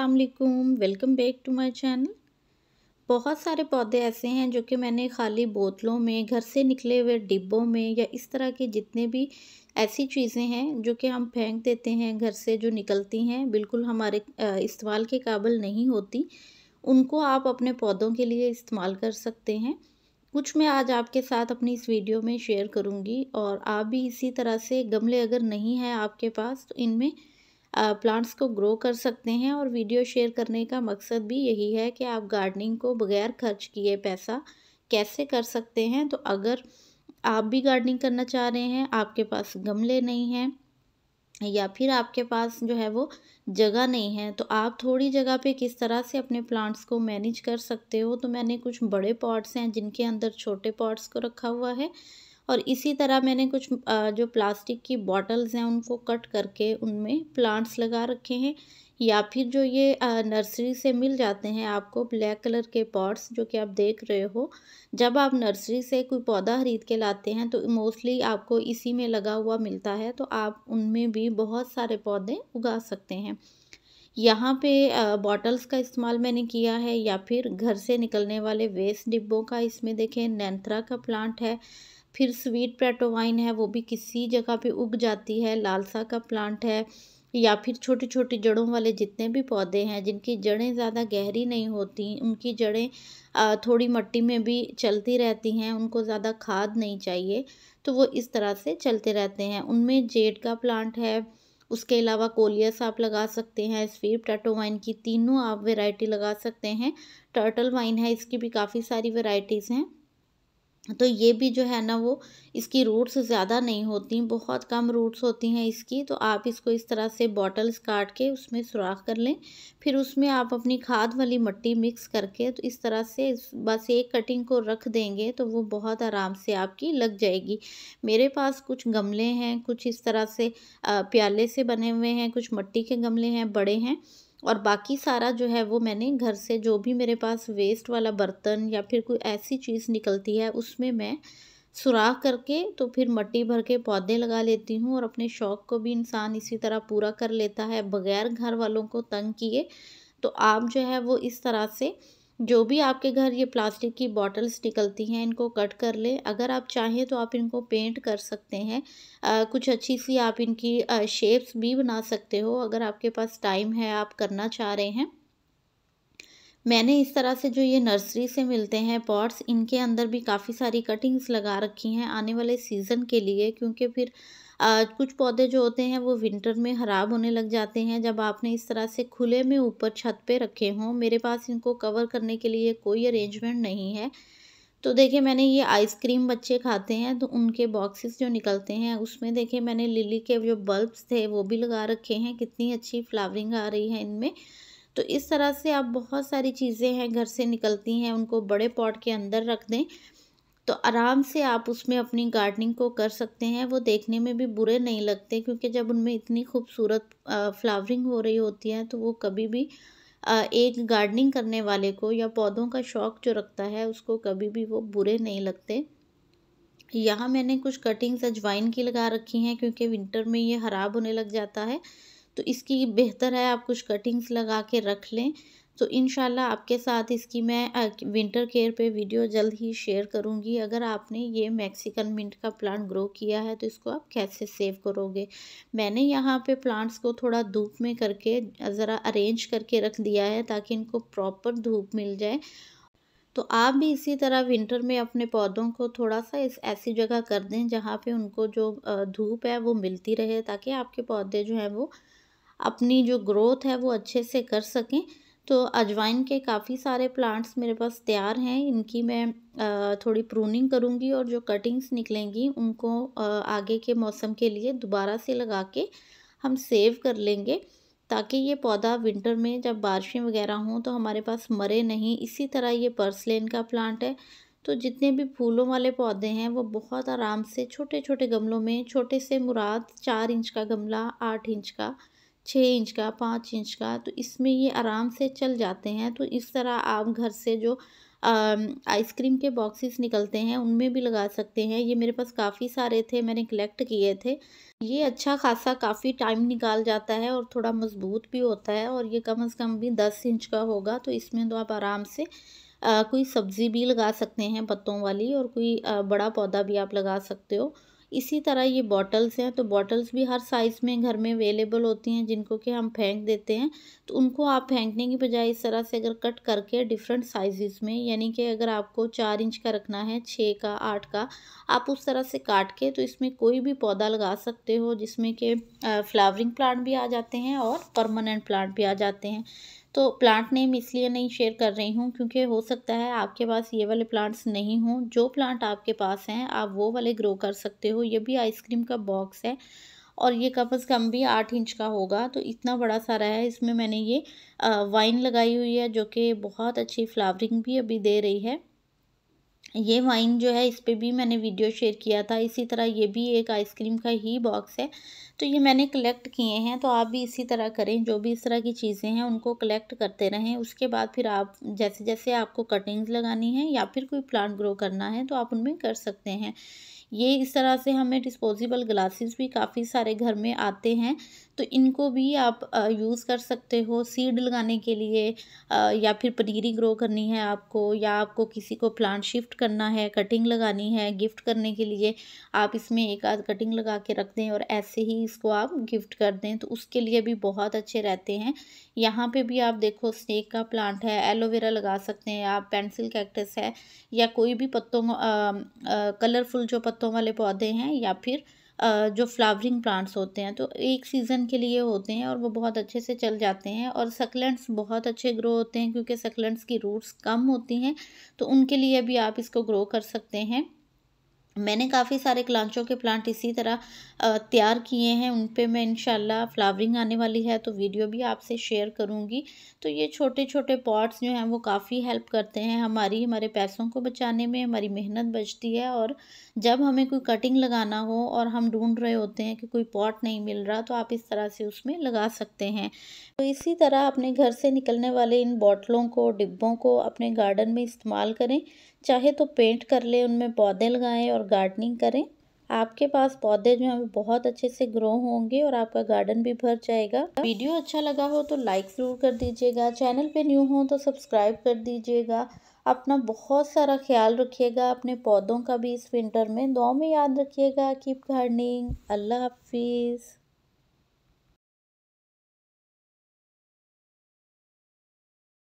असलकुम welcome back to my channel बहुत सारे पौधे ऐसे हैं जो कि मैंने खाली बोतलों में घर से निकले हुए डिब्बों में या इस तरह के जितने भी ऐसी चीज़ें हैं जो कि हम फेंक देते हैं घर से जो निकलती हैं बिल्कुल हमारे इस्तेमाल के काबिल नहीं होती उनको आप अपने पौधों के लिए इस्तेमाल कर सकते हैं कुछ मैं आज आपके साथ अपनी इस वीडियो में शेयर करूँगी और आप भी इसी तरह से गमले अगर नहीं हैं आपके पास तो इनमें प्लांट्स को ग्रो कर सकते हैं और वीडियो शेयर करने का मकसद भी यही है कि आप गार्डनिंग को बगैर खर्च किए पैसा कैसे कर सकते हैं तो अगर आप भी गार्डनिंग करना चाह रहे हैं आपके पास गमले नहीं हैं या फिर आपके पास जो है वो जगह नहीं है तो आप थोड़ी जगह पे किस तरह से अपने प्लांट्स को मैनेज कर सकते हो तो मैंने कुछ बड़े पॉट्स हैं जिनके अंदर छोटे पॉट्स को रखा हुआ है और इसी तरह मैंने कुछ जो प्लास्टिक की बॉटल्स हैं उनको कट करके उनमें प्लांट्स लगा रखे हैं या फिर जो ये नर्सरी से मिल जाते हैं आपको ब्लैक कलर के पॉट्स जो कि आप देख रहे हो जब आप नर्सरी से कोई पौधा खरीद के लाते हैं तो मोस्टली आपको इसी में लगा हुआ मिलता है तो आप उनमें भी बहुत सारे पौधे उगा सकते हैं यहाँ पे बॉटल्स का इस्तेमाल मैंने किया है या फिर घर से निकलने वाले वेस्ट डिब्बों का इसमें देखें नैंथरा का प्लांट है फिर स्वीट पैटोवाइन वाइन है वो भी किसी जगह पे उग जाती है लालसा का प्लांट है या फिर छोटी छोटी जड़ों वाले जितने भी पौधे हैं जिनकी जड़ें ज़्यादा गहरी नहीं होती उनकी जड़ें थोड़ी मट्टी में भी चलती रहती हैं उनको ज़्यादा खाद नहीं चाहिए तो वो इस तरह से चलते रहते हैं उनमें जेड का प्लांट है उसके अलावा कोलियस आप लगा सकते हैं स्वीप टटो वाइन की तीनों आप वेराइटी लगा सकते हैं टर्टल वाइन है इसकी भी काफ़ी सारी वेराइटीज़ हैं तो ये भी जो है ना वो इसकी रूट्स ज़्यादा नहीं होती बहुत कम रूट्स होती हैं इसकी तो आप इसको इस तरह से बॉटल्स काट के उसमें सुराख कर लें फिर उसमें आप अपनी खाद वाली मिट्टी मिक्स करके तो इस तरह से बस एक कटिंग को रख देंगे तो वो बहुत आराम से आपकी लग जाएगी मेरे पास कुछ गमले हैं कुछ इस तरह से प्याले से बने हुए हैं कुछ मिट्टी के गमले हैं बड़े हैं और बाकी सारा जो है वो मैंने घर से जो भी मेरे पास वेस्ट वाला बर्तन या फिर कोई ऐसी चीज़ निकलती है उसमें मैं सुराख करके तो फिर मट्टी भर के पौधे लगा लेती हूँ और अपने शौक़ को भी इंसान इसी तरह पूरा कर लेता है बगैर घर वालों को तंग किए तो आप जो है वो इस तरह से जो भी आपके घर ये प्लास्टिक की बॉटल्स निकलती हैं इनको कट कर लें अगर आप चाहें तो आप इनको पेंट कर सकते हैं आ, कुछ अच्छी सी आप इनकी आ, शेप्स भी बना सकते हो अगर आपके पास टाइम है आप करना चाह रहे हैं मैंने इस तरह से जो ये नर्सरी से मिलते हैं पॉट्स इनके अंदर भी काफ़ी सारी कटिंग्स लगा रखी हैं आने वाले सीज़न के लिए क्योंकि फिर कुछ पौधे जो होते हैं वो विंटर में ख़राब होने लग जाते हैं जब आपने इस तरह से खुले में ऊपर छत पे रखे हों मेरे पास इनको कवर करने के लिए कोई अरेंजमेंट नहीं है तो देखिए मैंने ये आइसक्रीम बच्चे खाते हैं तो उनके बॉक्सेस जो निकलते हैं उसमें देखिए मैंने लिली के जो बल्ब्स थे वो भी लगा रखे हैं कितनी अच्छी फ्लावरिंग आ रही है इनमें तो इस तरह से आप बहुत सारी चीज़ें हैं घर से निकलती हैं उनको बड़े पॉट के अंदर रख दें तो आराम से आप उसमें अपनी गार्डनिंग को कर सकते हैं वो देखने में भी बुरे नहीं लगते क्योंकि जब उनमें इतनी खूबसूरत फ्लावरिंग हो रही होती है तो वो कभी भी एक गार्डनिंग करने वाले को या पौधों का शौक़ जो रखता है उसको कभी भी वो बुरे नहीं लगते यहाँ मैंने कुछ कटिंग्स अजवाइन की लगा रखी हैं क्योंकि विंटर में ये ख़राब होने लग जाता है तो इसकी बेहतर है आप कुछ कटिंग्स लगा के रख लें तो इन आपके साथ इसकी मैं विंटर केयर पे वीडियो जल्द ही शेयर करूँगी अगर आपने ये मैक्सिकन मिंट का प्लांट ग्रो किया है तो इसको आप कैसे सेव करोगे मैंने यहाँ पे प्लांट्स को थोड़ा धूप में करके ज़रा अरेंज करके रख दिया है ताकि इनको प्रॉपर धूप मिल जाए तो आप भी इसी तरह विंटर में अपने पौधों को थोड़ा सा इस ऐसी जगह कर दें जहाँ पे उनको जो धूप है वो मिलती रहे ताकि आपके पौधे जो हैं वो अपनी जो ग्रोथ है वो अच्छे से कर सकें तो अजवाइन के काफ़ी सारे प्लांट्स मेरे पास तैयार हैं इनकी मैं थोड़ी प्रूनिंग करूँगी और जो कटिंग्स निकलेंगी उनको आगे के मौसम के लिए दोबारा से लगा के हम सेव कर लेंगे ताकि ये पौधा विंटर में जब बारिशें वगैरह हों तो हमारे पास मरे नहीं इसी तरह ये पर्सलेन का प्लांट है तो जितने भी फूलों वाले पौधे हैं वो बहुत आराम से छोटे छोटे गमलों में छोटे से मुराद चार इंच का गमला आठ इंच का छः इंच का पाँच इंच का तो इसमें ये आराम से चल जाते हैं तो इस तरह आप घर से जो आइसक्रीम के बॉक्सेस निकलते हैं उनमें भी लगा सकते हैं ये मेरे पास काफ़ी सारे थे मैंने कलेक्ट किए थे ये अच्छा खासा काफ़ी टाइम निकाल जाता है और थोड़ा मज़बूत भी होता है और ये कम से कम भी दस इंच का होगा तो इसमें तो आप आराम से आ, कोई सब्ज़ी भी लगा सकते हैं पत्तों वाली और कोई आ, बड़ा पौधा भी आप लगा सकते हो इसी तरह ये बॉटल्स हैं तो बॉटल्स भी हर साइज़ में घर में अवेलेबल होती हैं जिनको कि हम फेंक देते हैं तो उनको आप फेंकने की बजाय इस तरह से अगर कट करके डिफरेंट साइज़ में यानी कि अगर आपको चार इंच का रखना है छः का आठ का आप उस तरह से काट के तो इसमें कोई भी पौधा लगा सकते हो जिसमें कि फ्लावरिंग प्लांट भी आ जाते हैं और परमानेंट प्लांट भी आ जाते हैं तो प्लांट नेम इसलिए नहीं शेयर कर रही हूँ क्योंकि हो सकता है आपके पास ये वाले प्लांट्स नहीं हों जो प्लांट आपके पास हैं आप वो वाले ग्रो कर सकते हो ये भी आइसक्रीम का बॉक्स है और ये कम अज़ कम भी आठ इंच का होगा तो इतना बड़ा सारा है इसमें मैंने ये वाइन लगाई हुई है जो कि बहुत अच्छी फ्लावरिंग भी अभी दे रही है ये वाइन जो है इस पर भी मैंने वीडियो शेयर किया था इसी तरह ये भी एक आइसक्रीम का ही बॉक्स है तो ये मैंने कलेक्ट किए हैं तो आप भी इसी तरह करें जो भी इस तरह की चीज़ें हैं उनको कलेक्ट करते रहें उसके बाद फिर आप जैसे जैसे आपको कटिंग्स लगानी है या फिर कोई प्लांट ग्रो करना है तो आप उनमें कर सकते हैं ये इस तरह से हमें डिस्पोजेबल ग्लासेस भी काफ़ी सारे घर में आते हैं तो इनको भी आप यूज़ कर सकते हो सीड लगाने के लिए या फिर पनीरी ग्रो करनी है आपको या आपको किसी को प्लांट शिफ्ट करना है कटिंग लगानी है गिफ्ट करने के लिए आप इसमें एक आध कटिंग लगा के रख दें और ऐसे ही इसको आप गिफ्ट कर दें तो उसके लिए भी बहुत अच्छे रहते हैं यहाँ पे भी आप देखो स्नेक का प्लांट है एलोवेरा लगा सकते हैं आप पेंसिल कैक्टस है या कोई भी पत्तों कलरफुल जो पत्त पत्तों वाले पौधे हैं या फिर जो फ्लावरिंग प्लांट्स होते हैं तो एक सीज़न के लिए होते हैं और वो बहुत अच्छे से चल जाते हैं और सकलेंट्स बहुत अच्छे ग्रो होते हैं क्योंकि सकलेंट्स की रूट्स कम होती हैं तो उनके लिए भी आप इसको ग्रो कर सकते हैं मैंने काफ़ी सारे क्लांचों के प्लांट इसी तरह तैयार किए हैं उन पे मैं इनशाला फ्लावरिंग आने वाली है तो वीडियो भी आपसे शेयर करूँगी तो ये छोटे छोटे पॉट्स जो हैं वो काफ़ी हेल्प करते हैं हमारी हमारे पैसों को बचाने में हमारी मेहनत बचती है और जब हमें कोई कटिंग लगाना हो और हम ढूंढ रहे होते हैं कि कोई पॉट नहीं मिल रहा तो आप इस तरह से उसमें लगा सकते हैं तो इसी तरह अपने घर से निकलने वाले इन बॉटलों को डिब्बों को अपने गार्डन में इस्तेमाल करें चाहे तो पेंट कर लें उनमें पौधे लगाएं और गार्डनिंग करें आपके पास पौधे जो हैं वो बहुत अच्छे से ग्रो होंगे और आपका गार्डन भी भर जाएगा वीडियो अच्छा लगा हो तो लाइक ज़रूर कर दीजिएगा चैनल पे न्यू हो तो सब्सक्राइब कर दीजिएगा अपना बहुत सारा ख्याल रखिएगा अपने पौधों का भी इस विंटर में दो में याद रखिएगा कीप गार्डनिंग अल्लाह हाफिज़